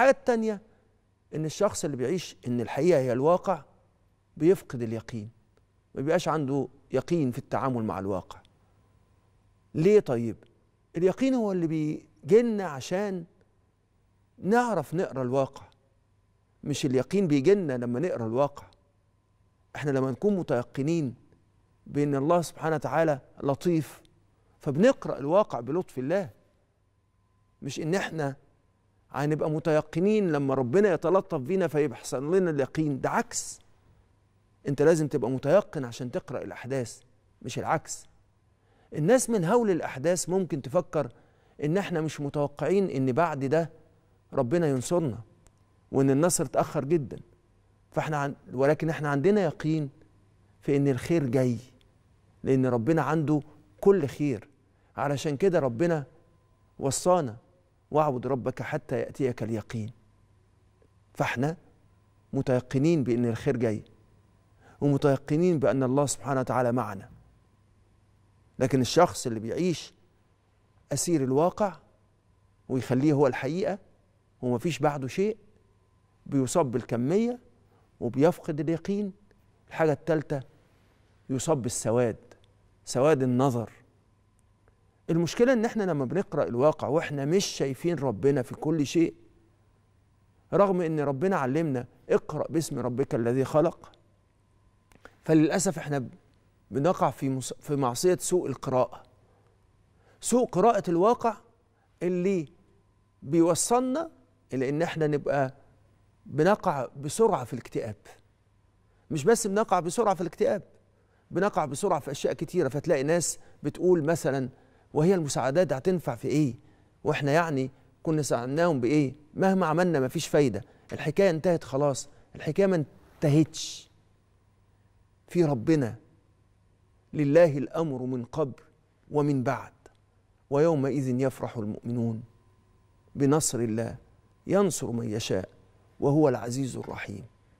الحاجة التانية إن الشخص اللي بيعيش إن الحقيقة هي الواقع بيفقد اليقين ما بيبقاش عنده يقين في التعامل مع الواقع ليه طيب اليقين هو اللي بيجي لنا عشان نعرف نقرا الواقع مش اليقين بيجي لنا لما نقرا الواقع احنا لما نكون متيقنين بان الله سبحانه وتعالى لطيف فبنقرا الواقع بلطف الله مش ان احنا هنبقى متيقنين لما ربنا يتلطف بينا فيحصل لنا اليقين ده عكس انت لازم تبقى متيقن عشان تقرا الاحداث مش العكس الناس من هول الاحداث ممكن تفكر ان احنا مش متوقعين ان بعد ده ربنا ينصرنا وان النصر اتاخر جدا فاحنا عن ولكن احنا عندنا يقين في ان الخير جاي لان ربنا عنده كل خير علشان كده ربنا وصانا واعبد ربك حتى يأتيك اليقين فاحنا متيقنين بأن الخير جاي ومتيقنين بأن الله سبحانه وتعالى معنا لكن الشخص اللي بيعيش أسير الواقع ويخليه هو الحقيقة ومفيش بعده شيء بيصاب بالكمية وبيفقد اليقين الحاجة الثالثة يصاب بالسواد سواد النظر المشكله ان احنا لما بنقرا الواقع واحنا مش شايفين ربنا في كل شيء رغم ان ربنا علمنا اقرا باسم ربك الذي خلق فللاسف احنا بنقع في في معصيه سوء القراءه سوء قراءه الواقع اللي بيوصلنا الى ان احنا نبقى بنقع بسرعه في الاكتئاب مش بس بنقع بسرعه في الاكتئاب بنقع بسرعه في اشياء كتيره فتلاقي ناس بتقول مثلا وهي المساعدات هتنفع في ايه واحنا يعني كنا ساعدناهم بايه مهما عملنا مفيش فايده الحكايه انتهت خلاص الحكايه ما انتهتش في ربنا لله الامر من قبل ومن بعد ويومئذ يفرح المؤمنون بنصر الله ينصر من يشاء وهو العزيز الرحيم